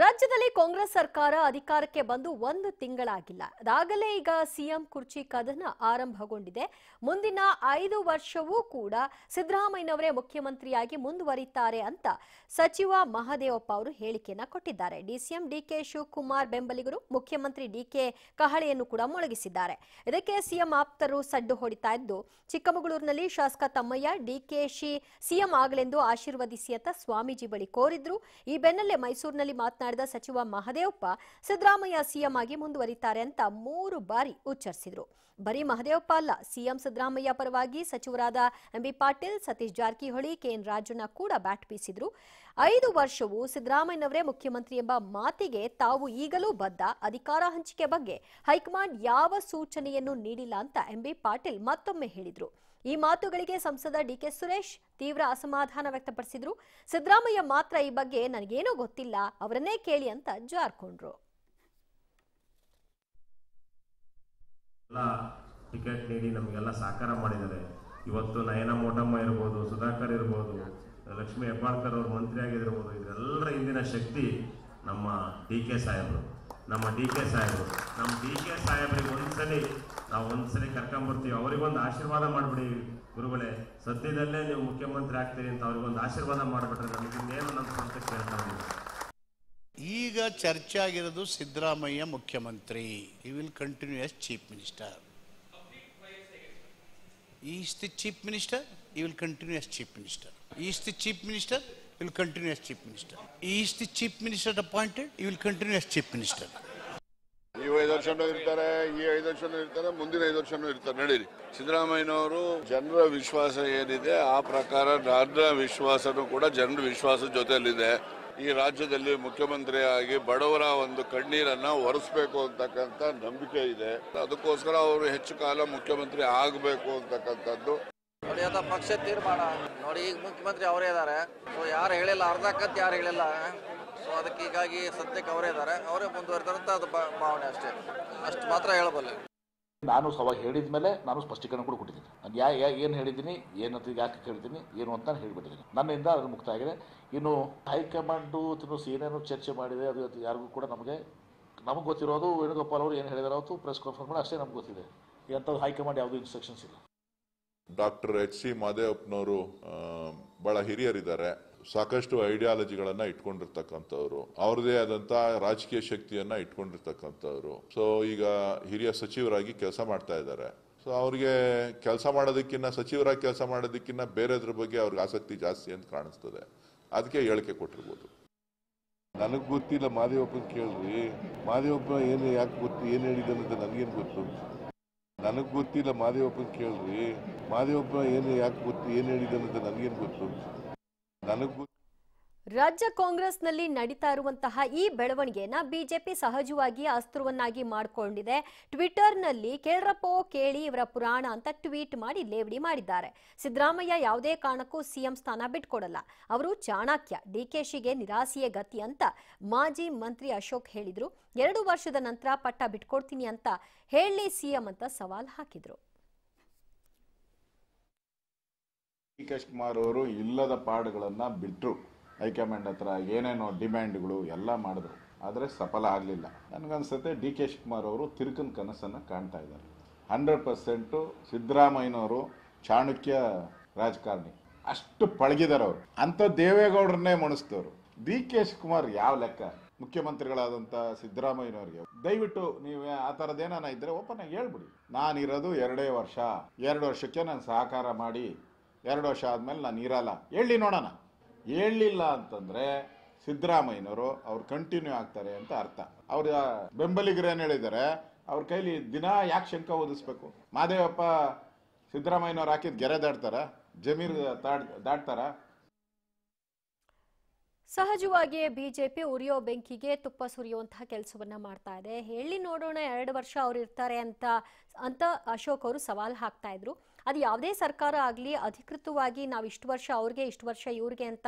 ರಾಜ್ಯದಲ್ಲಿ ಕಾಂಗ್ರೆಸ್ ಸರ್ಕಾರ ಅಧಿಕಾರಕ್ಕೆ ಬಂದು ಒಂದು ತಿಂಗಳಾಗಿಲ್ಲ ಅದಾಗಲೇ ಈಗ ಸಿಎಂ ಕುರ್ಚಿ ಕದನ ಆರಂಭಗೊಂಡಿದೆ ಮುಂದಿನ ಐದು ವರ್ಷವೂ ಕೂಡ ಸಿದ್ದರಾಮಯ್ಯನವರೇ ಮುಖ್ಯಮಂತ್ರಿಯಾಗಿ ಮುಂದುವರಿತಾರೆ ಅಂತ ಸಚಿವ ಮಹದೇವಪ್ಪ ಅವರು ಹೇಳಿಕೆಯನ್ನ ಕೊಟ್ಟಿದ್ದಾರೆ ಡಿಸಿಎಂ ಡಿಕೆ ಶಿವಕುಮಾರ್ ಬೆಂಬಲಿಗರು ಮುಖ್ಯಮಂತ್ರಿ ಡಿಕೆ ಕಹಳೆಯನ್ನು ಕೂಡ ಮೊಳಗಿಸಿದ್ದಾರೆ ಇದಕ್ಕೆ ಸಿಎಂ ಆಪ್ತರು ಸಡ್ಡು ಹೊಡಿತಾ ಇದ್ದು ಚಿಕ್ಕಮಗಳೂರಿನಲ್ಲಿ ಶಾಸಕ ತಮ್ಮಯ್ಯ ಡಿಕೆಶಿ ಸಿಎಂ ಆಗಲೆಂದು ಆಶೀರ್ವದಿಸಿಯತ್ತ ಸ್ವಾಮೀಜಿ ಬಳಿ ಕೋರಿದ್ರು ಈ ಬೆನ್ನಲ್ಲೇ ಮೈಸೂರಿನಲ್ಲಿ ಮಾತನಾಡಿದ ಮಾತನಾಡಿದ ಸಚಿವ ಮಹದೇವಪ್ಪ ಸಿದ್ದರಾಮಯ್ಯ ಸಿಎಂ ಆಗಿ ಮುಂದುವರಿತಾರೆ ಅಂತ ಮೂರು ಬಾರಿ ಉಚ್ಚರಿಸಿದರು ಬರೀ ಮಹದೇವಪ್ಪ ಅಲ್ಲ ಸಿಎಂ ಸಿದ್ದರಾಮಯ್ಯ ಪರವಾಗಿ ಸಚಿವರಾದ ಎಂಬಿ ಪಾಟೀಲ್ ಸತೀಶ್ ಜಾರಕಿಹೊಳಿ ಕೆಎನ್ ರಾಜಣ್ಣ ಕೂಡ ಬ್ಯಾಟ್ ಬೀಸಿದ್ರು ಐದು ವರ್ಷವೂ ಸಿದ್ದರಾಮಯ್ಯನವರೇ ಮುಖ್ಯಮಂತ್ರಿ ಎಂಬ ಮಾತಿಗೆ ತಾವು ಈಗಲೂ ಬದ್ಧ ಅಧಿಕಾರ ಹಂಚಿಕೆ ಬಗ್ಗೆ ಹೈಕಮಾಂಡ್ ಯಾವ ಸೂಚನೆಯನ್ನು ನೀಡಿಲ್ಲ ಅಂತ ಎಂಬಿ ಪಾಟೀಲ್ ಮತ್ತೊಮ್ಮೆ ಹೇಳಿದರು ಈ ಮಾತುಗಳಿಗೆ ಸಂಸದ ಡಿಕೆ ಸುರೇಶ್ ತೀವ್ರ ಅಸಮಾಧಾನ ವ್ಯಕ್ತಪಡಿಸಿದ್ರು ಸಿದ್ದರಾಮಯ್ಯ ಮಾತ್ರ ಈ ಬಗ್ಗೆ ನನಗೇನೂ ಗೊತ್ತಿಲ್ಲ ಅವರನ್ನೇ ಕೇಳಿ ಅಂತ ಜಾರ್ಕೊಂಡ್ರು ಟಿಕೆಟ್ ನೀಡಿ ನಮಗೆಲ್ಲ ಸಹಕಾರ ಮಾಡಿದ್ದಾರೆ ಇವತ್ತು ನಯನ ಮೋಟಮ್ಮ ಇರ್ಬೋದು ಸುಧಾಕರ್ ಇರ್ಬೋದು ಲಕ್ಷ್ಮೀ ಹೆಬ್ಬಾಳ್ಕರ್ ಅವರು ಮಂತ್ರಿ ಆಗಿರ್ಬೋದು ಇದೆಲ್ಲರ ಹಿಂದಿನ ಶಕ್ತಿ ನಮ್ಮ ಡಿ ಕೆ ಸಾಹೇಬರು ನಮ್ಮ ಡಿ ಕೆ ಸಾಹೇಬರು ನಮ್ಮ ಡಿ ಕೆ ಸಾಹೇಬರಿಗೆ ಒಂದ್ಸಲಿ ನಾವು ಒಂದ್ಸಲಿ ಕರ್ಕೊಂಬರ್ತೀವಿ ಅವ್ರಿಗೊಂದು ಆಶೀರ್ವಾದ ಮಾಡಿಬಿಡಿ ಗುರುಗಳೇ ಸದ್ಯದಲ್ಲೇ ನೀವು ಮುಖ್ಯಮಂತ್ರಿ ಆಗ್ತೀರಿ ಅಂತ ಅವ್ರಿಗೊಂದು ಆಶೀರ್ವಾದ ಮಾಡಿಬಿಟ್ರೆ ನಮಗೆ ಇನ್ನೇನು ನಮ್ಮ ಸ್ವಂತಕ್ಕೆ ಈಗ ಚರ್ಚೆ ಆಗಿರೋದು ಸಿದ್ದರಾಮಯ್ಯ ಮುಖ್ಯಮಂತ್ರಿ he will continue as chief minister is the chief minister he will continue as chief minister is the chief minister will continue as chief minister is the chief minister appointed you will continue as chief minister ವರ್ಷನೂ ಇರ್ತಾರೆ ಈ ಐದು ವರ್ಷನೂ ಇರ್ತಾರೆ ಮುಂದಿನ ಐದು ವರ್ಷನೂ ಇರ್ತಾರೆ ನಡೀರಿ ಸಿದ್ದರಾಮಯ್ಯನವರು ಜನರ ವಿಶ್ವಾಸ ಏನಿದೆ ಆ ಪ್ರಕಾರ ನನ್ನ ವಿಶ್ವಾಸನೂ ಕೂಡ ಜನರ ವಿಶ್ವಾಸದ ಜೊತೆಯಲ್ಲಿದೆ ಈ ರಾಜ್ಯದಲ್ಲಿ ಮುಖ್ಯಮಂತ್ರಿಯಾಗಿ ಬಡವರ ಒಂದು ಕಣ್ಣೀರನ್ನ ಒರೆಸ್ಬೇಕು ಅಂತಕ್ಕಂಥ ನಂಬಿಕೆ ಇದೆ ಅದಕ್ಕೋಸ್ಕರ ಅವರು ಹೆಚ್ಚು ಕಾಲ ಮುಖ್ಯಮಂತ್ರಿ ಆಗಬೇಕು ಅಂತಕ್ಕಂಥದ್ದು ನೋಡಿ ಪಕ್ಷ ತೀರ್ಮಾನ ನೋಡಿ ಈಗ ಮುಖ್ಯಮಂತ್ರಿ ಅವರೇ ಇದ್ದಾರೆ ಯಾರು ಹೇಳಿಲ್ಲ ಅರ್ಧ ಯಾರು ಹೇಳಿಲ್ಲ ಸೊ ಅದಕ್ಕೆ ಹೀಗಾಗಿ ಸದ್ಯಕ್ಕೆ ಅವರೇ ಇದ್ದಾರೆ ಅವರೇ ಅಂತ ಅದು ಭಾವನೆ ಅಷ್ಟೇ ಅಷ್ಟು ಮಾತ್ರ ಹೇಳಬಲ್ಲೆ ನಾನು ಅವಾಗ ಹೇಳಿದ ಮೇಲೆ ನಾನು ಸ್ಪಷ್ಟೀಕರಣ ಕೂಡ ಕೊಟ್ಟಿದ್ದೀನಿ ನಾನು ಯಾ ಯಾ ಏನು ಹೇಳಿದ್ದೀನಿ ಏನಂತ ಯಾಕೆ ಕೇಳ್ತೀನಿ ಏನು ಅಂತ ನಾನು ಹೇಳಿಬಿಟ್ಟಿದ್ದೀನಿ ನನ್ನಿಂದ ಅದನ್ನು ಮುಕ್ತ ಆಗಿದೆ ಇನ್ನು ಹೈಕಮಾಂಡು ತಿನ್ನು ಏನೇನು ಚರ್ಚೆ ಮಾಡಿದೆ ಅದು ಅದು ಯಾರಿಗೂ ಕೂಡ ನಮಗೆ ನಮಗೆ ಗೊತ್ತಿರೋದು ವೇಣುಗೋಪಾಲ್ ಅವರು ಏನು ಹೇಳಿದಾರೆ ಅವತ್ತು ಪ್ರೆಸ್ ಕಾನ್ಫರೆನ್ಸ್ ಕೂಡ ಅಷ್ಟೇ ನಮ್ಗೆ ಗೊತ್ತಿದೆ ಎಂಥದ್ದು ಹೈಕಮಾಂಡ್ ಯಾವುದೂ ಇನ್ಸ್ಟ್ರಕ್ಷನ್ಸ್ ಇಲ್ಲ ಡಾಕ್ಟರ್ ಎಚ್ ಸಿ ಮಾದೇವಪ್ಪನವರು ಭಾಳ ಹಿರಿಯರಿದ್ದಾರೆ ಸಾಕಷ್ಟು ಐಡಿಯಾಲಜಿಗಳನ್ನು ಇಟ್ಕೊಂಡಿರ್ತಕ್ಕಂಥವ್ರು ಅವ್ರದೇ ಆದಂಥ ರಾಜಕೀಯ ಶಕ್ತಿಯನ್ನು ಇಟ್ಕೊಂಡಿರ್ತಕ್ಕಂಥವ್ರು ಸೊ ಈಗ ಹಿರಿಯ ಸಚಿವರಾಗಿ ಕೆಲಸ ಮಾಡ್ತಾ ಇದ್ದಾರೆ ಸೊ ಅವ್ರಿಗೆ ಕೆಲಸ ಮಾಡೋದಕ್ಕಿನ್ನ ಸಚಿವರಾಗಿ ಕೆಲಸ ಮಾಡೋದಕ್ಕಿನ್ನ ಬೇರೆದ್ರ ಬಗ್ಗೆ ಅವ್ರಿಗೆ ಆಸಕ್ತಿ ಜಾಸ್ತಿ ಅಂತ ಕಾಣಿಸ್ತದೆ ಅದಕ್ಕೆ ಹೇಳಿಕೆ ಕೊಟ್ಟಿರ್ಬೋದು ನನಗೆ ಗೊತ್ತಿಲ್ಲ ಮಾದೇವಪ್ಪನ ಕೇಳ್ರಿ ಮಾದೇವಪ್ಪ ಏನು ಯಾಕೆ ಗೊತ್ತು ಏನು ಹೇಳಿದ್ದಾನೆ ಅಂತ ನನಗೇನು ಗೊತ್ತು ನನಗೆ ಗೊತ್ತಿಲ್ಲ ಮಾದೇವಪ್ಪನ ಕೇಳ್ರಿ ಮಾದೇವಪ್ಪ ಏನು ಯಾಕೆ ಗೊತ್ತು ಏನು ಹೇಳಿದ್ದಾನೆ ಅಂತ ನನಗೇನು ಗೊತ್ತು ರಾಜ್ಯ ಕಾಂಗ್ರೆಸ್ನಲ್ಲಿ ನಡೀತಾ ಇರುವಂತಹ ಈ ಬೆಳವಣಿಗೆಯನ್ನ ಬಿಜೆಪಿ ಸಹಜವಾಗಿ ಅಸ್ತ್ರವನ್ನಾಗಿ ಮಾಡಿಕೊಂಡಿದೆ ಟ್ವಿಟರ್ನಲ್ಲಿ ಕೇಳ್ರಪ್ಪೋ ಕೇಳಿ ಇವರ ಪುರಾಣ ಅಂತ ಟ್ವೀಟ್ ಮಾಡಿ ಲೇವಡಿ ಮಾಡಿದ್ದಾರೆ ಸಿದ್ದರಾಮಯ್ಯ ಯಾವುದೇ ಕಾರಣಕ್ಕೂ ಸಿಎಂ ಸ್ಥಾನ ಬಿಟ್ಕೊಡಲ್ಲ ಅವರು ಚಾಣಕ್ಯ ಡಿಕೆಶಿಗೆ ನಿರಾಸೆಯ ಗತಿ ಅಂತ ಮಾಜಿ ಮಂತ್ರಿ ಅಶೋಕ್ ಹೇಳಿದ್ರು ಎರಡು ವರ್ಷದ ನಂತರ ಪಟ್ಟ ಬಿಟ್ಕೊಡ್ತೀನಿ ಅಂತ ಹೇಳಿ ಸಿಎಂ ಅಂತ ಸವಾಲ್ ಹಾಕಿದ್ರು ಡಿ ಕೆ ಶಿವಕುಮಾರ್ ಅವರು ಇಲ್ಲದ ಪಾಡುಗಳನ್ನು ಬಿಟ್ಟರು ಹೈಕಮಾಂಡ್ ಹತ್ರ ಏನೇನೋ ಡಿಮ್ಯಾಂಡ್ಗಳು ಎಲ್ಲ ಮಾಡಿದ್ರು ಆದರೆ ಸಫಲ ಆಗಲಿಲ್ಲ ನನಗನ್ಸುತ್ತೆ ಡಿ ಕೆ ಶಿವಕುಮಾರ್ ಅವರು ತಿರುಕನ ಕನಸನ್ನು ಕಾಣ್ತಾ ಇದ್ದಾರೆ ಹಂಡ್ರೆಡ್ ಪರ್ಸೆಂಟು ಸಿದ್ದರಾಮಯ್ಯನವರು ಚಾಣಕ್ಯ ರಾಜಕಾರಣಿ ಅಷ್ಟು ಪಳಗಿದಾರೆ ಅವರು ಅಂಥ ದೇವೇಗೌಡರನ್ನೇ ಮಣಿಸ್ತವ್ರು ಡಿ ಕೆ ಶಿವಕುಮಾರ್ ಯಾವ ಲೆಕ್ಕ ಮುಖ್ಯಮಂತ್ರಿಗಳಾದಂಥ ಸಿದ್ದರಾಮಯ್ಯನವರಿಗೆ ದಯವಿಟ್ಟು ನೀವು ಆ ಏನಾನ ಇದ್ದರೆ ಓಪನ್ ಆಗಿ ಹೇಳ್ಬಿಡಿ ನಾನಿರೋದು ಎರಡೇ ವರ್ಷ ಎರಡು ವರ್ಷಕ್ಕೆ ನಾನು ಸಹಕಾರ ಮಾಡಿ ಎರಡು ವರ್ಷ ಆದಮೇಲೆ ನಾನು ಇರಲ್ಲ ಹೇಳಿ ನೋಡೋಣ ಹೇಳಲಿಲ್ಲ ಅಂತಂದ್ರೆ ಸಿದ್ದರಾಮಯ್ಯನವರು ಅವ್ರು ಕಂಟಿನ್ಯೂ ಆಗ್ತಾರೆ ಅಂತ ಅರ್ಥ ಅವ್ರ ಬೆಂಬಲಿಗರು ಏನು ಹೇಳಿದ್ದಾರೆ ಅವ್ರ ಕೈಲಿ ದಿನ ಯಾಕೆ ಶಂಕ ಓದಿಸ್ಬೇಕು ಮಾದೇವಪ್ಪ ಸಿದ್ದರಾಮಯ್ಯನವ್ರು ಹಾಕಿದ ಗೆರೆ ದಾಡ್ತಾರ ಜಮೀರ್ ದಾಡ್ತಾರ ಸಹಜವಾಗಿಯೇ ಬಿಜೆಪಿ ಉರಿಯೋ ಬೆಂಕಿಗೆ ತುಪ್ಪ ಸುರಿಯುವಂತಹ ಕೆಲಸವನ್ನ ಮಾಡ್ತಾ ಇದೆ ಹೇಳಿ ನೋಡೋಣ ಎರಡು ವರ್ಷ ಅವರು ಇರ್ತಾರೆ ಅಂತ ಅಂತ ಅಶೋಕ್ ಅವರು ಸವಾಲು ಹಾಕ್ತಾ ಇದ್ರು ಅದು ಯಾವುದೇ ಸರ್ಕಾರ ಆಗಲಿ ಅಧಿಕೃತವಾಗಿ ನಾವು ಇಷ್ಟು ವರ್ಷ ಅವ್ರಿಗೆ ಇಷ್ಟು ವರ್ಷ ಇವ್ರಿಗೆ ಅಂತ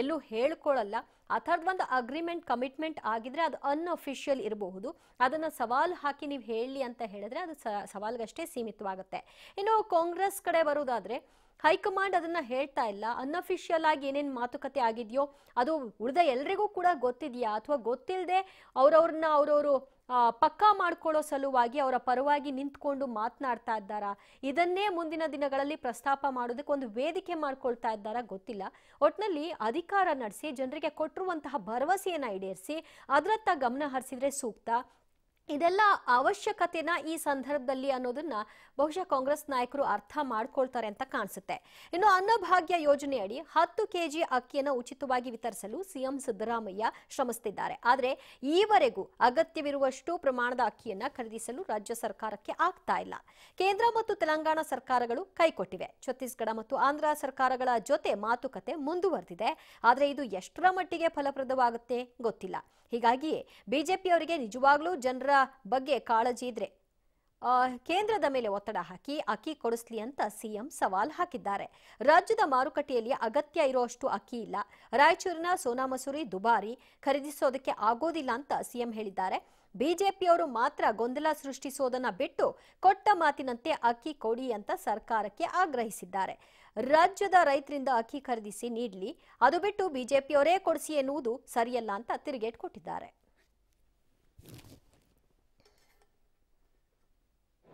ಎಲ್ಲೂ ಹೇಳ್ಕೊಳ್ಳಲ್ಲ ಆ ಥರದ್ದು ಒಂದು ಅಗ್ರಿಮೆಂಟ್ ಕಮಿಟ್ಮೆಂಟ್ ಆಗಿದ್ರೆ ಅದು ಅನ್ಅಫಿಷಿಯಲ್ ಇರಬಹುದು ಅದನ್ನು ಸವಾಲು ಹಾಕಿ ನೀವು ಹೇಳಿ ಅಂತ ಹೇಳಿದ್ರೆ ಅದು ಸವಾಲ್ಗಷ್ಟೇ ಸೀಮಿತವಾಗುತ್ತೆ ಇನ್ನು ಕಾಂಗ್ರೆಸ್ ಕಡೆ ಬರೋದಾದ್ರೆ ಹೈಕಮಾಂಡ್ ಅದನ್ನ ಹೇಳ್ತಾ ಇಲ್ಲ ಅನ್ಅಫಿಷಿಯಲ್ ಆಗಿ ಏನೇನು ಮಾತುಕತೆ ಆಗಿದೆಯೋ ಅದು ಉಳಿದ ಎಲ್ರಿಗೂ ಕೂಡ ಗೊತ್ತಿದೆಯಾ ಅಥವಾ ಗೊತ್ತಿಲ್ಲದೆ ಅವ್ರವ್ರನ್ನ ಅವರವರು ಪಕ್ಕಾ ಮಾಡ್ಕೊಳ್ಳೋ ಸಲುವಾಗಿ ಅವರ ಪರವಾಗಿ ನಿಂತ್ಕೊಂಡು ಮಾತನಾಡ್ತಾ ಇದ್ದಾರಾ ಇದನ್ನೇ ಮುಂದಿನ ದಿನಗಳಲ್ಲಿ ಪ್ರಸ್ತಾಪ ಮಾಡೋದಕ್ಕೆ ಒಂದು ವೇದಿಕೆ ಮಾಡ್ಕೊಳ್ತಾ ಇದ್ದಾರ ಗೊತ್ತಿಲ್ಲ ಒಟ್ನಲ್ಲಿ ಅಧಿಕಾರ ನಡೆಸಿ ಜನರಿಗೆ ಕೊಟ್ಟಿರುವಂತಹ ಭರವಸೆಯನ್ನು ಈಡೇರಿಸಿ ಅದರತ್ತ ಗಮನ ಹರಿಸಿದ್ರೆ ಸೂಕ್ತ ಇದೆಲ್ಲ ಅವಶ್ಯಕತೆನ ಈ ಸಂದರ್ಭದಲ್ಲಿ ಅನ್ನೋದನ್ನ ಬಹುಶಃ ಕಾಂಗ್ರೆಸ್ ನಾಯಕರು ಅರ್ಥ ಮಾಡ್ಕೊಳ್ತಾರೆ ಅಂತ ಕಾಣಿಸುತ್ತೆ ಇನ್ನು ಅನ್ನಭಾಗ್ಯ ಯೋಜನೆಯಡಿ ಹತ್ತು ಕೆಜಿ ಅಕ್ಕಿಯನ್ನು ಉಚಿತವಾಗಿ ವಿತರಿಸಲು ಸಿಎಂ ಸಿದ್ದರಾಮಯ್ಯ ಶ್ರಮಿಸುತ್ತಿದ್ದಾರೆ ಆದರೆ ಈವರೆಗೂ ಅಗತ್ಯವಿರುವಷ್ಟು ಪ್ರಮಾಣದ ಅಕ್ಕಿಯನ್ನು ಖರೀದಿಸಲು ರಾಜ್ಯ ಸರ್ಕಾರಕ್ಕೆ ಆಗ್ತಾ ಇಲ್ಲ ಕೇಂದ್ರ ಮತ್ತು ತೆಲಂಗಾಣ ಸರ್ಕಾರಗಳು ಕೈಕೊಟ್ಟಿವೆ ಛತ್ತೀಸ್ಗಢ ಮತ್ತು ಆಂಧ್ರ ಸರ್ಕಾರಗಳ ಜೊತೆ ಮಾತುಕತೆ ಮುಂದುವರೆದಿದೆ ಆದರೆ ಇದು ಎಷ್ಟರ ಮಟ್ಟಿಗೆ ಫಲಪ್ರದವಾಗುತ್ತೆ ಗೊತ್ತಿಲ್ಲ ಹೀಗಾಗಿಯೇ ಬಿಜೆಪಿಯವರಿಗೆ ನಿಜವಾಗ್ಲೂ ಜನರ ಬಗ್ಗೆ ಕಾಳಜಿ ಇದ್ರೆ ಕೇಂದ್ರದ ಮೇಲೆ ಒತ್ತಡ ಹಾಕಿ ಅಕ್ಕಿ ಕೊಡಿಸ್ಲಿ ಅಂತ ಸಿಎಂ ಸವಾಲ್ ಹಾಕಿದ್ದಾರೆ ರಾಜ್ಯದ ಮಾರುಕಟ್ಟೆಯಲ್ಲಿ ಅಗತ್ಯ ಇರುವಷ್ಟು ಅಕ್ಕಿ ಇಲ್ಲ ರಾಯಚೂರಿನ ಸೋನಾ ಮಸೂರಿ ದುಬಾರಿ ಖರೀದಿಸೋದಕ್ಕೆ ಆಗೋದಿಲ್ಲ ಅಂತ ಸಿಎಂ ಹೇಳಿದ್ದಾರೆ ಬಿಜೆಪಿಯವರು ಮಾತ್ರ ಗೊಂದಲ ಸೃಷ್ಟಿಸೋದನ್ನ ಬಿಟ್ಟು ಕೊಟ್ಟ ಮಾತಿನಂತೆ ಅಕ್ಕಿ ಕೊಡಿ ಅಂತ ಸರ್ಕಾರಕ್ಕೆ ಆಗ್ರಹಿಸಿದ್ದಾರೆ ರಾಜ್ಯದ ರೈತರಿಂದ ಅಕ್ಕಿ ಖರೀದಿಸಿ ನೀಡಲಿ ಅದು ಬಿಟ್ಟು ಬಿಜೆಪಿಯವರೇ ಕೊಡಿಸಿ ಎನ್ನುವುದು ಸರಿಯಲ್ಲ ಅಂತ ತಿರುಗೇಟ್ ಕೊಟ್ಟಿದ್ದಾರೆ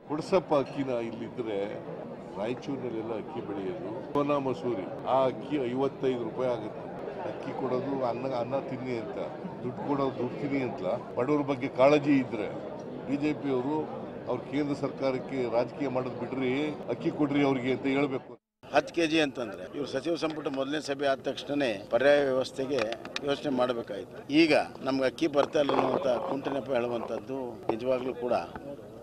ಕುಡಸಪ್ಪ ಅಕ್ಕಿನ ಇಲ್ಲಿದ್ರೆ ರಾಯಚೂರಿನಲ್ಲೆಲ್ಲ ಅಕ್ಕಿ ಬೆಳೆಯೋದು ಸೋನಾ ಮಸೂರಿ ಆ ಅಕ್ಕಿ ಐವತ್ತೈದು ರೂಪಾಯಿ ಆಗುತ್ತೆ ಅಕ್ಕಿ ಕೊಡೋದು ಅನ್ನ ಅನ್ನ ತಿನ್ನಿ ಅಂತ ದುಡ್ಡು ಕೊಡೋದು ದುಡ್ಡು ತಿನ್ನಿ ಅಂತ ಬಡವ್ರ ಬಗ್ಗೆ ಕಾಳಜಿ ಇದ್ರೆ ಬಿ ಜೆ ಪಿಯವರು ಅವ್ರ ಕೇಂದ್ರ ಸರ್ಕಾರಕ್ಕೆ ರಾಜಕೀಯ ಮಾಡೋದು ಬಿಡ್ರಿ ಅಕ್ಕಿ ಕೊಡ್ರಿ ಅವ್ರಿಗೆ ಅಂತ ಹೇಳ್ಬೇಕು ಹತ್ತು ಕೆ ಜಿ ಅಂತಂದ್ರೆ ಇವ್ರು ಸಚಿವ ಸಂಪುಟ ಮೊದಲನೇ ಸಭೆ ಆದ ತಕ್ಷಣನೇ ಪರ್ಯಾಯ ವ್ಯವಸ್ಥೆಗೆ ಯೋಚನೆ ಮಾಡಬೇಕಾಯ್ತು ಈಗ ನಮ್ಗೆ ಅಕ್ಕಿ ಬರ್ತಾ ಇಲ್ಲ ಅನ್ನುವಂಥ ಕುಂಟನೆಪ ಹೇಳುವಂಥದ್ದು ನಿಜವಾಗ್ಲೂ ಕೂಡ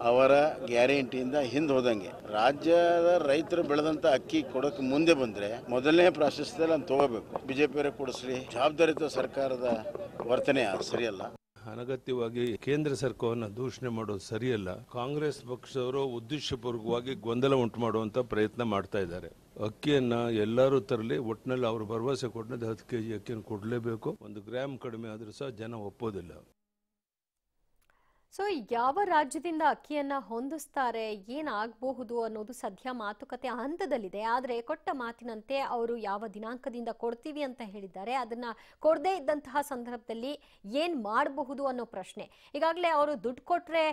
ಅವರ ಗ್ಯಾರಂಟಿಯಿಂದ ಹಿಂದೆ ಹೋದಂಗೆ ರಾಜ್ಯದ ರೈತರು ಬೆಳೆದಂತ ಅಕ್ಕಿ ಕೊಡಕ್ ಮುಂದೆ ಬಂದ್ರೆ ಮೊದಲನೇ ಪ್ರಾಶಸ್ತ್ಯದಲ್ಲಿ ನಾನು ತಗೋಬೇಕು ಅವರೇ ಕೊಡಿಸ್ರಿ ಜವಾಬ್ದಾರಿತ ಸರ್ಕಾರದ ವರ್ತನೆ ಸರಿಯಲ್ಲ ಅನಗತ್ಯವಾಗಿ ಕೇಂದ್ರ ಸರ್ಕಾರವನ್ನು ದೂಷಣೆ ಮಾಡೋದು ಸರಿಯಲ್ಲ ಕಾಂಗ್ರೆಸ್ ಪಕ್ಷದವರು ಉದ್ದೇಶಪೂರ್ವಕವಾಗಿ ಗೊಂದಲ ಉಂಟು ಮಾಡುವಂತ ಪ್ರಯತ್ನ ಮಾಡ್ತಾ ಇದ್ದಾರೆ ಅಕ್ಕಿಯನ್ನ ಎಲ್ಲರೂ ತರಲಿ ಒಟ್ಟಿನಲ್ಲಿ ಅವರು ಭರವಸೆ ಕೊಟ್ಟಿದ್ದು ಹತ್ತು ಕೆಜಿ ಅಕ್ಕಿಯನ್ನು ಕೊಡಲೇಬೇಕು ಒಂದು ಗ್ರಾಮ್ ಕಡಿಮೆ ಆದರೂ ಸಹ ಜನ ಒಪ್ಪೋದಿಲ್ಲ ಸೊ ಯಾವ ರಾಜ್ಯದಿಂದ ಅಕ್ಕಿಯನ್ನು ಹೊಂದಿಸ್ತಾರೆ ಏನಾಗಬಹುದು ಅನ್ನೋದು ಸದ್ಯ ಮಾತುಕತೆ ಹಂತದಲ್ಲಿದೆ ಆದರೆ ಕೊಟ್ಟ ಮಾತಿನಂತೆ ಅವರು ಯಾವ ದಿನಾಂಕದಿಂದ ಕೊಡ್ತೀವಿ ಅಂತ ಹೇಳಿದ್ದಾರೆ ಅದನ್ನ ಕೊಡದೇ ಇದ್ದಂತಹ ಸಂದರ್ಭದಲ್ಲಿ ಏನು ಮಾಡಬಹುದು ಅನ್ನೋ ಪ್ರಶ್ನೆ ಈಗಾಗಲೇ ಅವರು ದುಡ್ಡು ಕೊಟ್ರೆ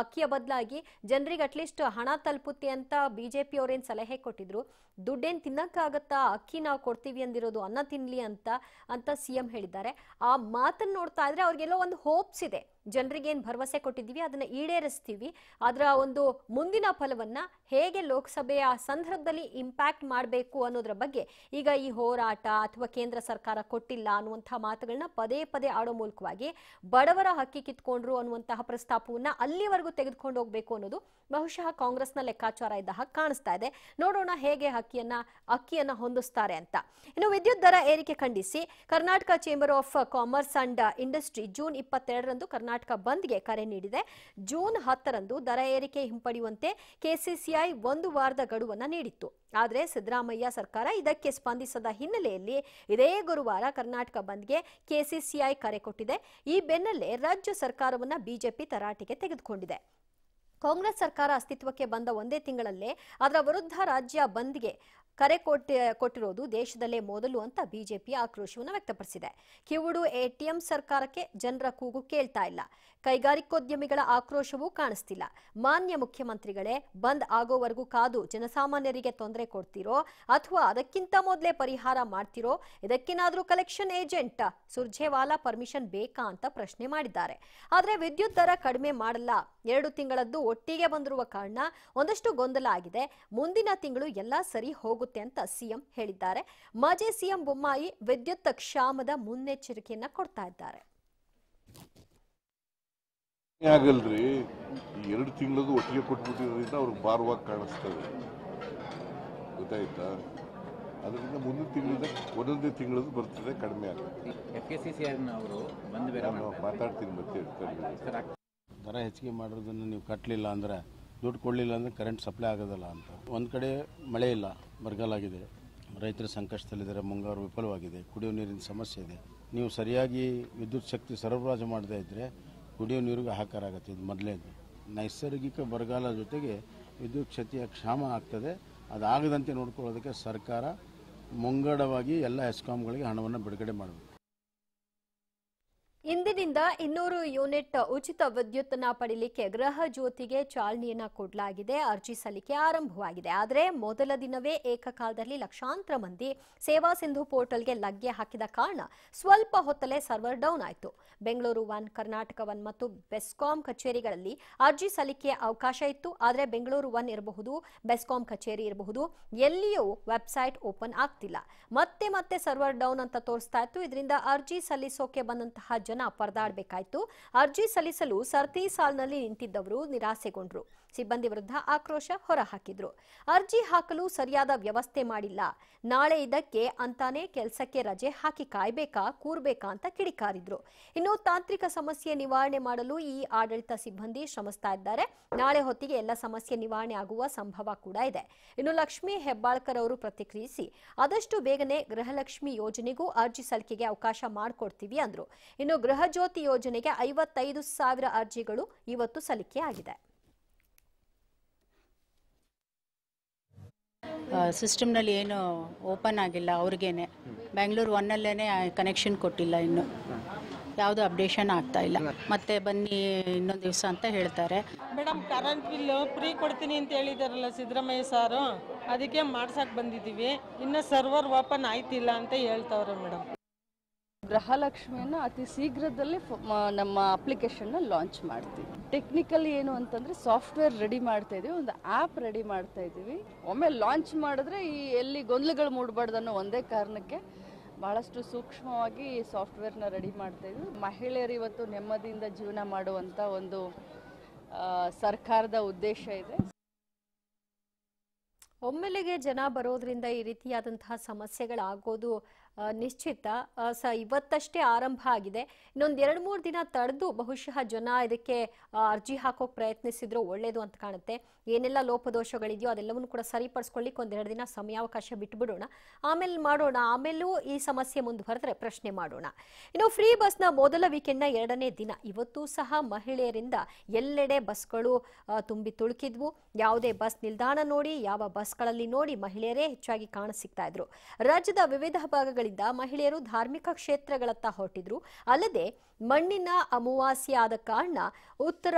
ಅಕ್ಕಿಯ ಬದಲಾಗಿ ಜನರಿಗೆ ಅಟ್ಲೀಸ್ಟ್ ಹಣ ತಲುಪುತ್ತೆ ಅಂತ ಬಿಜೆಪಿ ಅವ್ರೇನ್ ಸಲಹೆ ಕೊಟ್ಟಿದ್ರು ದುಡ್ಡೇನು ತಿನ್ನೋಕ್ಕಾಗತ್ತಾ ಅಕ್ಕಿ ನಾವು ಕೊಡ್ತೀವಿ ಅಂದಿರೋದು ಅನ್ನ ತಿನ್ಲಿ ಅಂತ ಅಂತ ಸಿಎಂ ಹೇಳಿದ್ದಾರೆ ಆ ಮಾತನ್ನ ನೋಡ್ತಾ ಇದ್ರೆ ಅವ್ರಿಗೆಲ್ಲೋ ಒಂದು ಹೋಪ್ಸ್ ಇದೆ ಜನರಿಗೆ ಏನು ಭರವಸೆ ಕೊಟ್ಟಿದ್ದೀವಿ ಅದನ್ನ ಈಡೇರಿಸ್ತೀವಿ ಅದರ ಒಂದು ಮುಂದಿನ ಫಲವನ್ನು ಹೇಗೆ ಲೋಕಸಭೆಯ ಸಂದರ್ಭದಲ್ಲಿ ಇಂಪ್ಯಾಕ್ಟ್ ಮಾಡಬೇಕು ಅನ್ನೋದ್ರ ಬಗ್ಗೆ ಈಗ ಈ ಹೋರಾಟ ಅಥವಾ ಕೇಂದ್ರ ಸರ್ಕಾರ ಕೊಟ್ಟಿಲ್ಲ ಅನ್ನುವಂತಹ ಮಾತುಗಳನ್ನ ಪದೇ ಪದೇ ಆಡೋ ಮೂಲಕವಾಗಿ ಬಡವರ ಹಕ್ಕಿ ಕಿತ್ಕೊಂಡ್ರು ಅನ್ನುವಂತಹ ಪ್ರಸ್ತಾಪವನ್ನ ಅಲ್ಲಿವರೆಗೂ ತೆಗೆದುಕೊಂಡು ಹೋಗಬೇಕು ಅನ್ನೋದು ಬಹುಶಃ ಕಾಂಗ್ರೆಸ್ನ ಲೆಕ್ಕಾಚಾರ ಇದ್ದ ಹಾಗೆ ಕಾಣಿಸ್ತಾ ಇದೆ ನೋಡೋಣ ಹೇಗೆ ಹಕ್ಕಿಯನ್ನ ಅಕ್ಕಿಯನ್ನ ಹೊಂದಿಸ್ತಾರೆ ಅಂತ ಇನ್ನು ವಿದ್ಯುತ್ ದರ ಏರಿಕೆ ಖಂಡಿಸಿ Karnataka chamber of commerce and industry June ಇಪ್ಪತ್ತೆರಡರಂದು ಕರ್ನಾಟಕ ಕರ್ನಾಟಕ ಬಂದ್ಗೆ ಕರೆ ನೀಡಿದೆ ಜೂನ್ ಹತ್ತರಂದು ದರ ಏರಿಕೆ ಹಿಂಪಡೆಯುವಂತೆ ಕೆಸಿಸಿಐ ಒಂದು ವಾರದ ಗಡುವನ್ನು ನೀಡಿತ್ತು ಆದರೆ ಸಿದ್ದರಾಮಯ್ಯ ಸರ್ಕಾರ ಇದಕ್ಕೆ ಸ್ಪಂದಿಸದ ಹಿನ್ನೆಲೆಯಲ್ಲಿ ಇದೇ ಗುರುವಾರ ಕರ್ನಾಟಕ ಬಂದ್ಗೆ ಕೆಸಿಸಿಐ ಕರೆ ಕೊಟ್ಟಿದೆ ಈ ಬೆನ್ನಲ್ಲೇ ರಾಜ್ಯ ಸರ್ಕಾರವನ್ನು ಬಿಜೆಪಿ ತರಾಟೆಗೆ ತೆಗೆದುಕೊಂಡಿದೆ ಕಾಂಗ್ರೆಸ್ ಸರ್ಕಾರ ಅಸ್ತಿತ್ವಕ್ಕೆ ಬಂದ ಒಂದೇ ತಿಂಗಳಲ್ಲೇ ಅದರ ವಿರುದ್ಧ ರಾಜ್ಯ ಬಂದ್ಗೆ ಕರೆ ಕೊಟ್ಟಿ ಕೊಟ್ಟಿರೋದು ದೇಶದಲ್ಲೇ ಮೊದಲು ಅಂತ ಬಿಜೆಪಿ ಆಕ್ರೋಶವನ್ನು ವ್ಯಕ್ತಪಡಿಸಿದೆ ಕಿವುಡು ಎಟಿಎಂ ಸರ್ಕಾರಕ್ಕೆ ಜನರ ಕೂಗು ಕೇಳ್ತಾ ಇಲ್ಲ ಕೈಗಾರಿಕೋದ್ಯಮಿಗಳ ಆಕ್ರೋಶವೂ ಕಾಣಿಸ್ತಿಲ್ಲ ಮಾನ್ಯ ಮುಖ್ಯಮಂತ್ರಿಗಳೇ ಬಂದ್ ಆಗೋವರೆಗೂ ಕಾದು ಜನಸಾಮಾನ್ಯರಿಗೆ ತೊಂದರೆ ಕೊಡ್ತಿರೋ ಅಥವಾ ಅದಕ್ಕಿಂತ ಮೊದಲೇ ಪರಿಹಾರ ಮಾಡ್ತಿರೋ ಇದಕ್ಕೇನಾದರೂ ಕಲೆಕ್ಷನ್ ಏಜೆಂಟ್ ಸುರ್ಜೇವಾಲಾ ಪರ್ಮಿಷನ್ ಬೇಕಾ ಅಂತ ಪ್ರಶ್ನೆ ಮಾಡಿದ್ದಾರೆ ಆದರೆ ವಿದ್ಯುತ್ ದರ ಕಡಿಮೆ ಮಾಡಲ್ಲ ಎರಡು ತಿಂಗಳದ್ದು ಒಟ್ಟಿಗೆ ಬಂದಿರುವ ಕಾರಣ ಒಂದಷ್ಟು ಗೊಂದಲ ಆಗಿದೆ ಮುಂದಿನ ತಿಂಗಳು ಎಲ್ಲ ಸರಿ ಹೋಗ ಹೋಗುತ್ತೆ ಅಂತ ಸಿಎಂ ಹೇಳಿದ್ದಾರೆ ಮಾಜಿ ಸಿಎಂ ಬೊಮ್ಮಾಯಿ ವಿದ್ಯುತ್ ಕ್ಷಾಮದ ಮುನ್ನೆಚ್ಚರಿಕೆಯನ್ನ ಕೊಡ್ತಾ ಇದ್ದಾರೆ ಆಗಲ್ರಿ ಎರಡು ತಿಂಗಳದು ಒಟ್ಟಿಗೆ ಕೊಟ್ಬಿಟ್ಟಿರೋದ್ರಿಂದ ಅವ್ರಿಗೆ ಭಾರವಾಗಿ ಕಾಣಿಸ್ತದೆ ಗೊತ್ತಾಯ್ತಾ ಅದರಿಂದ ಮುಂದಿನ ತಿಂಗಳಿಂದ ಒಂದೊಂದೇ ತಿಂಗಳದು ಬರ್ತದೆ ಕಡಿಮೆ ಆಗುತ್ತೆ ಮಾತಾಡ್ತೀನಿ ಮತ್ತೆ ದರ ಹೆಚ್ಚಿಗೆ ಮಾಡೋದನ್ನು ನೀವು ಕಟ್ಟಲಿಲ್ಲ ಅಂದರೆ ದುಡ್ಡು ಕೊಡಲಿಲ್ಲ ಅಂದರೆ ಕರೆಂಟ್ ಸಪ್ಲೈ ಆಗೋದಲ್ಲ ಅಂತ ಒಂದು ಕಡೆ ಮಳೆ ಇಲ್ಲ ಬರಗಾಲಾಗಿದೆ ರೈತರ ಸಂಕಷ್ಟದಲ್ಲಿದ್ದಾರೆ ಮುಂಗಾರು ವಿಫಲವಾಗಿದೆ ಕುಡಿಯೋ ನೀರಿನ ಸಮಸ್ಯೆ ಇದೆ ನೀವು ಸರಿಯಾಗಿ ವಿದ್ಯುತ್ ಶಕ್ತಿ ಸರಬರಾಜು ಮಾಡದೇ ಇದ್ದರೆ ಕುಡಿಯೋ ನೀರಿಗೆ ಹಾಕಾರ ಆಗುತ್ತೆ ಇದು ಮೊದಲೇದು ನೈಸರ್ಗಿಕ ಬರಗಾಲ ಜೊತೆಗೆ ವಿದ್ಯುತ್ ಶಕ್ತಿಯ ಕ್ಷಾಮ ಆಗ್ತದೆ ಅದಾಗದಂತೆ ನೋಡ್ಕೊಳ್ಳೋದಕ್ಕೆ ಸರ್ಕಾರ ಮುಂಗಡವಾಗಿ ಎಲ್ಲ ಎಸ್ಕಾಮ್ಗಳಿಗೆ ಹಣವನ್ನು ಬಿಡುಗಡೆ ಮಾಡಬೇಕು ಇಂದಿನಿಂದ ಇನ್ನೂರು ಯೂನಿಟ್ ಉಚಿತ ವಿದ್ಯುತ್ನ ಪಡಿಲಿಕ್ಕೆ ಗೃಹ ಜ್ಯೋತಿಗೆ ಚಾಲನೆಯನ್ನ ಕೊಡಲಾಗಿದೆ ಅರ್ಜಿ ಸಲ್ಲಿಕೆ ಆರಂಭವಾಗಿದೆ ಆದರೆ ಮೊದಲ ದಿನವೇ ಏಕಕಾಲದಲ್ಲಿ ಲಕ್ಷಾಂತರ ಮಂದಿ ಸೇವಾ ಸಿಂಧು ಪೋರ್ಟಲ್ಗೆ ಲಗ್ಗೆ ಹಾಕಿದ ಕಾರಣ ಸ್ವಲ್ಪ ಹೊತ್ತಲೇ ಸರ್ವರ್ ಡೌನ್ ಆಯಿತು ಬೆಂಗಳೂರು ಒನ್ ಕರ್ನಾಟಕ ಒನ್ ಮತ್ತು ಬೆಸ್ಕಾಂ ಕಚೇರಿಗಳಲ್ಲಿ ಅರ್ಜಿ ಸಲ್ಲಿಕೆಯ ಅವಕಾಶ ಇತ್ತು ಆದರೆ ಬೆಂಗಳೂರು ಒನ್ ಇರಬಹುದು ಬೆಸ್ಕಾಂ ಕಚೇರಿ ಇರಬಹುದು ಎಲ್ಲಿಯೂ ವೆಬ್ಸೈಟ್ ಓಪನ್ ಆಗ್ತಿಲ್ಲ ಮತ್ತೆ ಮತ್ತೆ ಸರ್ವರ್ ಡೌನ್ ಅಂತ ತೋರಿಸ್ತಾ ಇತ್ತು ಇದರಿಂದ ಅರ್ಜಿ ಸಲ್ಲಿಸೋಕೆ ಬಂದಂತಹ ಜನ ಪರದಾಡಬೇಕಾಯಿತು ಅರ್ಜಿ ಸಲ್ಲಿಸಲು ಸರ್ತಿ ಸಾಲಿನಲ್ಲಿ ನಿಂತಿದ್ದವರು ನಿರಾಸೆಗೊಂಡ್ರು ಸಿಬ್ಬಂದಿ ವಿರುದ್ಧ ಆಕ್ರೋಶ ಹೊರಹಾಕಿದ್ರು ಅರ್ಜಿ ಹಾಕಲು ಸರಿಯಾದ ವ್ಯವಸ್ಥೆ ಮಾಡಿಲ್ಲ ನಾಳೆ ಇದಕ್ಕೆ ಅಂತಾನೆ ಕೆಲಸಕ್ಕೆ ರಜೆ ಹಾಕಿ ಕಾಯ್ಬೇಕಾ ಕೂರ್ಬೇಕಾ ಅಂತ ಕಿಡಿಕಾರಿದ್ರು ಇನ್ನು ತಾಂತ್ರಿಕ ಸಮಸ್ಯೆ ನಿವಾರಣೆ ಮಾಡಲು ಈ ಆಡಳಿತ ಸಿಬ್ಬಂದಿ ಶ್ರಮಿಸ್ತಾ ಇದ್ದಾರೆ ನಾಳೆ ಹೊತ್ತಿಗೆ ಎಲ್ಲ ಸಮಸ್ಯೆ ನಿವಾರಣೆ ಆಗುವ ಸಂಭವ ಕೂಡ ಇದೆ ಇನ್ನು ಲಕ್ಷ್ಮೀ ಹೆಬ್ಬಾಳ್ಕರ್ ಅವರು ಪ್ರತಿಕ್ರಿಯಿಸಿ ಆದಷ್ಟು ಬೇಗನೆ ಗೃಹಲಕ್ಷ್ಮಿ ಯೋಜನೆಗೂ ಅರ್ಜಿ ಸಲ್ಲಿಕೆಗೆ ಅವಕಾಶ ಮಾಡಿಕೊಡ್ತೀವಿ ಅಂದ್ರು ಇನ್ನು ಗೃಹಜ್ಯೋತಿ ಯೋಜನೆಗೆ ಐವತ್ತೈದು ಸಾವಿರ ಅರ್ಜಿಗಳು ಇವತ್ತು ಸಲ್ಲಿಕೆಯಾಗಿದೆ ಸಿಸ್ಟಮ್ನಲ್ಲಿ ಏನು ಓಪನ್ ಆಗಿಲ್ಲ ಅವ್ರಿಗೇನೆ ಬ್ಯಾಂಗ್ಳೂರು ಒನ್ನಲ್ಲೇ ಕನೆಕ್ಷನ್ ಕೊಟ್ಟಿಲ್ಲ ಇನ್ನು ಯಾವುದು ಅಪ್ಡೇಷನ್ ಆಗ್ತಾ ಇಲ್ಲ ಮತ್ತೆ ಬನ್ನಿ ಇನ್ನೊಂದು ದಿವಸ ಅಂತ ಹೇಳ್ತಾರೆ ಮೇಡಮ್ ಕರೆಂಟ್ ಬಿಲ್ ಫ್ರೀ ಕೊಡ್ತೀನಿ ಅಂತ ಹೇಳಿದಾರಲ್ಲ ಸಿದ್ದರಾಮಯ್ಯ ಸಾರು ಅದಕ್ಕೆ ಮಾಡ್ಸಕ್ಕೆ ಬಂದಿದ್ದೀವಿ ಇನ್ನು ಸರ್ವರ್ ಓಪನ್ ಆಯ್ತಿಲ್ಲ ಅಂತ ಹೇಳ್ತಾವ್ರೆ ಮೇಡಮ್ ಗೃಹಲಕ್ಷ್ಮಿಯನ್ನು ಅತಿ ಶೀಘ್ರದಲ್ಲಿ ನಮ್ಮ ಅಪ್ಲಿಕೇಶನ್ನ ಲಾಂಚ್ ಮಾಡ್ತೀವಿ ಟೆಕ್ನಿಕಲಿ ಏನು ಅಂತಂದರೆ ಸಾಫ್ಟ್ವೇರ್ ರೆಡಿ ಮಾಡ್ತಾ ಇದ್ದೀವಿ ಒಂದು ಆ್ಯಪ್ ರೆಡಿ ಮಾಡ್ತಾ ಇದ್ದೀವಿ ಒಮ್ಮೆ ಲಾಂಚ್ ಮಾಡಿದ್ರೆ ಈ ಎಲ್ಲಿ ಗೊಂದಲಗಳು ಮೂಡಬಾರ್ದು ಅನ್ನೋ ಒಂದೇ ಕಾರಣಕ್ಕೆ ಭಾಳಷ್ಟು ಸೂಕ್ಷ್ಮವಾಗಿ ಸಾಫ್ಟ್ವೇರ್ನ ರೆಡಿ ಮಾಡ್ತಾ ಇದ್ದೀವಿ ಮಹಿಳೆಯರು ಇವತ್ತು ನೆಮ್ಮದಿಯಿಂದ ಜೀವನ ಮಾಡುವಂಥ ಒಂದು ಸರ್ಕಾರದ ಉದ್ದೇಶ ಇದೆ ಒಮ್ಮೆಲೆಗೆ ಜನ ಬರೋದ್ರಿಂದ ಈ ರೀತಿಯಾದಂತಹ ಸಮಸ್ಯೆಗಳಾಗೋದು ನಿಶ್ಚಿತ ಸ ಇವತ್ತಷ್ಟೇ ಆರಂಭ ಆಗಿದೆ ಇನ್ನೊಂದ್ ಎರಡ್ ಮೂರು ದಿನ ತಡೆದು ಬಹುಶಃ ಜನ ಇದಕ್ಕೆ ಅರ್ಜಿ ಹಾಕೋಕ್ ಪ್ರಯತ್ನಿಸಿದ್ರು ಒಳ್ಳೇದು ಅಂತ ಕಾಣುತ್ತೆ ಏನೆಲ್ಲ ಲೋಪದೋಷಗಳಿದೆಯೋ ಅದೆಲ್ಲವನ್ನು ಕೂಡ ಸರಿಪಡಿಸ್ಕೊಳ್ಳಿಕ್ಕೆ ಒಂದೆರಡು ದಿನ ಸಮಯಾವಕಾಶ ಬಿಟ್ಟುಬಿಡೋಣ ಆಮೇಲೆ ಮಾಡೋಣ ಆಮೇಲೂ ಈ ಸಮಸ್ಯೆ ಮುಂದುವರೆದ್ರೆ ಪ್ರಶ್ನೆ ಮಾಡೋಣ ಇನ್ನು ಫ್ರೀ ಬಸ್ನ ಮೊದಲ ವೀಕೆಂಡ್ನ ಎರಡನೇ ದಿನ ಇವತ್ತು ಸಹ ಮಹಿಳೆಯರಿಂದ ಎಲ್ಲೆಡೆ ಬಸ್ಗಳು ತುಂಬಿ ತುಳುಕಿದ್ವು ಯಾವುದೇ ಬಸ್ ನಿಲ್ದಾಣ ನೋಡಿ ಯಾವ ಬಸ್ಗಳಲ್ಲಿ ನೋಡಿ ಮಹಿಳೆಯರೇ ಹೆಚ್ಚಾಗಿ ಕಾಣಸಿಗ್ತಾ ಇದ್ರು ರಾಜ್ಯದ ವಿವಿಧ ಭಾಗಗಳಿಂದ ಮಹಿಳೆಯರು ಧಾರ್ಮಿಕ ಕ್ಷೇತ್ರಗಳತ್ತ ಹೊರಟಿದ್ರು ಅಲ್ಲದೆ ಮಣ್ಣಿನ ಅಮಾವಾಸ್ಯ ಆದ ಕಾರಣ ಉತ್ತರ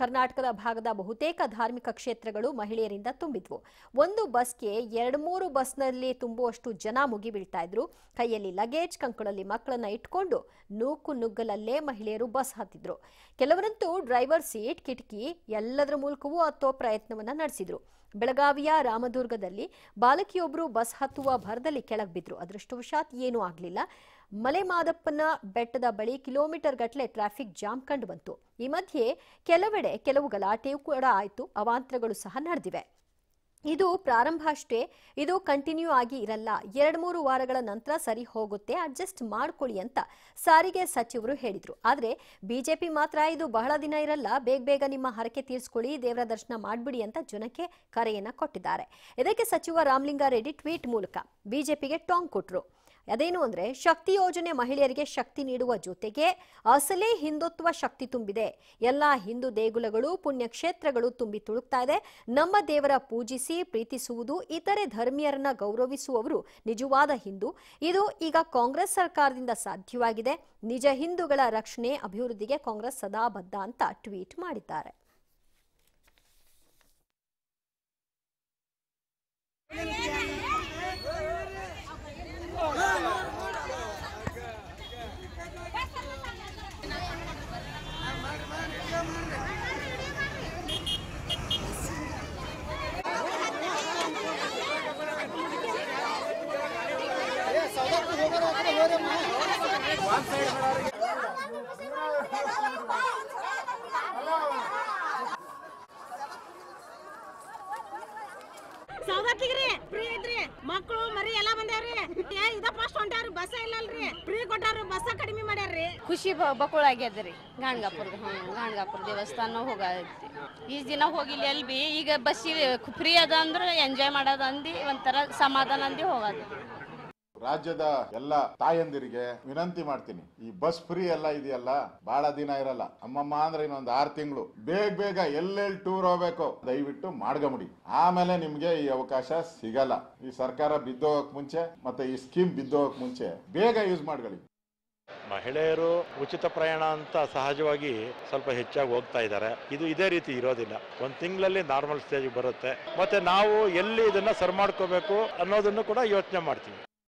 ಕರ್ನಾಟಕದ ಭಾಗದ ಬಹುತೇಕ ಧಾರ್ಮಿಕ ಕ್ಷೇತ್ರಗಳು ಮಹಿಳೆಯರಿಂದ ತುಂಬಿದ್ವು ಒಂದು ಬಸ್ಗೆ ಎರಡು ಮೂರು ಬಸ್ನಲ್ಲಿ ತುಂಬುವಷ್ಟು ಜನ ಮುಗಿಬೀಳ್ತಾ ಇದ್ರು ಕೈಯಲ್ಲಿ ಲಗೇಜ್ ಕಂಕುಳಲ್ಲಿ ಮಕ್ಕಳನ್ನ ಇಟ್ಕೊಂಡು ನೂಕು ನುಗ್ಗಲಲ್ಲೇ ಮಹಿಳೆಯರು ಬಸ್ ಹತ್ತಿದ್ರು ಕೆಲವರಂತೂ ಡ್ರೈವರ್ ಸೀಟ್ ಕಿಟಕಿ ಎಲ್ಲದರ ಮೂಲಕವೂ ಹತ್ತೋ ಪ್ರಯತ್ನವನ್ನ ನಡೆಸಿದ್ರು ಬೆಳಗಾವಿಯ ರಾಮದುರ್ಗದಲ್ಲಿ ಬಾಲಕಿಯೊಬ್ಬರು ಬಸ್ ಹತ್ತುವ ಭರದಲ್ಲಿ ಕೆಳಗೆ ಬಿದ್ರು ಅದೃಷ್ಟವಶಾತ್ ಏನೂ ಆಗಲಿಲ್ಲ ಮಲೆಮಾದಪ್ಪನ ಬೆಟ್ಟದ ಬಳಿ ಕಿಲೋಮೀಟರ್ ಗಟ್ಟಲೆ ಟ್ರಾಫಿಕ್ ಜಾಮ್ ಕಂಡು ಬಂತು ಈ ಮಧ್ಯೆ ಕೆಲವೆಡೆ ಕೆಲವು ಗಲಾಟೆ ಕೂಡ ಆಯಿತು ಅವಾಂತರಗಳು ಸಹ ನಡೆದಿವೆ ಇದು ಪ್ರಾರಂಭ ಅಷ್ಟೇ ಇದು ಕಂಟಿನ್ಯೂ ಆಗಿ ಇರಲ್ಲ ಎರಡು ಮೂರು ವಾರಗಳ ನಂತರ ಸರಿ ಹೋಗುತ್ತೆ ಅಡ್ಜಸ್ಟ್ ಮಾಡ್ಕೊಳ್ಳಿ ಅಂತ ಸಾರಿಗೆ ಸಚಿವರು ಹೇಳಿದ್ರು ಆದರೆ ಬಿಜೆಪಿ ಮಾತ್ರ ಇದು ಬಹಳ ದಿನ ಇರಲ್ಲ ಬೇಗ ಬೇಗ ನಿಮ್ಮ ಹರಕೆ ತೀರಿಸ್ಕೊಳ್ಳಿ ದೇವರ ದರ್ಶನ ಮಾಡ್ಬಿಡಿ ಅಂತ ಜನಕ್ಕೆ ಕರೆಯನ್ನು ಕೊಟ್ಟಿದ್ದಾರೆ ಇದಕ್ಕೆ ಸಚಿವ ರಾಮಲಿಂಗಾರೆಡ್ಡಿ ಟ್ವೀಟ್ ಮೂಲಕ ಬಿಜೆಪಿಗೆ ಟಾಂಗ್ ಕೊಟ್ಟರು ಅದೇನು ಅಂದರೆ ಶಕ್ತಿ ಯೋಜನೆ ಮಹಿಳೆಯರಿಗೆ ಶಕ್ತಿ ನೀಡುವ ಜೊತೆಗೆ ಅಸಲೇ ಹಿಂದುತ್ವ ಶಕ್ತಿ ತುಂಬಿದೆ ಎಲ್ಲ ಹಿಂದೂ ದೇಗುಲಗಳು ಪುಣ್ಯಕ್ಷೇತ್ರಗಳು ತುಂಬಿ ತುಳುಕ್ತಾ ಇದೆ ನಮ್ಮ ದೇವರ ಪೂಜಿಸಿ ಪ್ರೀತಿಸುವುದು ಇತರೆ ಧರ್ಮೀಯರನ್ನ ಗೌರವಿಸುವವರು ನಿಜವಾದ ಹಿಂದೂ ಇದು ಈಗ ಕಾಂಗ್ರೆಸ್ ಸರ್ಕಾರದಿಂದ ಸಾಧ್ಯವಾಗಿದೆ ನಿಜ ಹಿಂದೂಗಳ ರಕ್ಷಣೆ ಅಭಿವೃದ್ಧಿಗೆ ಕಾಂಗ್ರೆಸ್ ಸದಾ ಬದ್ಧ ಅಂತ ಟ್ವೀಟ್ ಮಾಡಿದ್ದಾರೆ ಸೌದತ್ತಿಗ್ರಿ ಫ್ರೀ ಐತ್ರಿ ಮಕ್ಕಳು ಮರಿ ಎಲ್ಲ ಬಂದ್ಯಾವ್ರಿ ಇದ ಫಸ್ಟ್ ಹೊಂಟ್ಯಾವ್ರಿ ಬಸ್ ಇಲ್ಲಲ್ರಿ ಫ್ರೀ ಕೊಟ್ಟಾರು ಬಸ್ ಕಡಿಮೆ ಮಾಡ್ಯಾರ್ರಿ ಖುಷಿ ಬಕುಳ ಆಗ್ಯದ್ರಿ ಗಾಣಗಾಪುರ್ದ ಹ್ಮ್ ಗಾಣಗಾಪುರ ದೇವಸ್ಥಾನ ಹೋಗ ಈ ದಿನ ಹೋಗಿಲ್ಲ ಅಲ್ಲಿ ಬಿ ಈಗ ಬಸ್ ಫ್ರೀ ಅದ ಅಂದ್ರೆ ಎಂಜಾಯ್ ಮಾಡೋದಂದು ಒಂಥರ ಸಮಾಧಾನ ಅಂದಿ ಹೋಗೋದು ರಾಜ್ಯದ ಎಲ್ಲ ತಾಯಂದಿರಿಗೆ ವಿನಂತಿ ಮಾಡ್ತೀನಿ ಈ ಬಸ್ ಫ್ರೀ ಎಲ್ಲ ಇದೆಯಲ್ಲ ಬಹಳ ದಿನ ಇರಲ್ಲ ಅಮ್ಮಮ್ಮ ಅಂದ್ರೆ ಇನ್ನೊಂದು ಆರು ತಿಂಗಳು ಬೇಗ ಬೇಗ ಎಲ್ಲೆಲ್ಲಿ ಟೂರ್ ಹೋಗ್ಬೇಕು ದಯವಿಟ್ಟು ಮಾಡ್ಕೊಂಬಿಡಿ ಆಮೇಲೆ ನಿಮ್ಗೆ ಈ ಅವಕಾಶ ಸಿಗಲ್ಲ ಈ ಸರ್ಕಾರ ಬಿದ್ದೋಗಕ್ ಮುಂಚೆ ಮತ್ತೆ ಈ ಸ್ಕೀಮ್ ಬಿದ್ದೋಗಕ್ ಮುಂಚೆ ಬೇಗ ಯೂಸ್ ಮಾಡ್ಕೊಳ್ಳಿ ಮಹಿಳೆಯರು ಉಚಿತ ಪ್ರಯಾಣ ಅಂತ ಸಹಜವಾಗಿ ಸ್ವಲ್ಪ ಹೆಚ್ಚಾಗಿ ಹೋಗ್ತಾ ಇದ್ದಾರೆ ಇದು ಇದೇ ರೀತಿ ಇರೋದಿಲ್ಲ ಒಂದು ತಿಂಗಳಲ್ಲಿ ನಾರ್ಮಲ್ ಸ್ಟೇಜ್ ಬರುತ್ತೆ ಮತ್ತೆ ನಾವು ಎಲ್ಲಿ ಇದನ್ನ ಸರ್ ಮಾಡ್ಕೋಬೇಕು ಅನ್ನೋದನ್ನು ಕೂಡ ಯೋಚನೆ ಮಾಡ್ತೀವಿ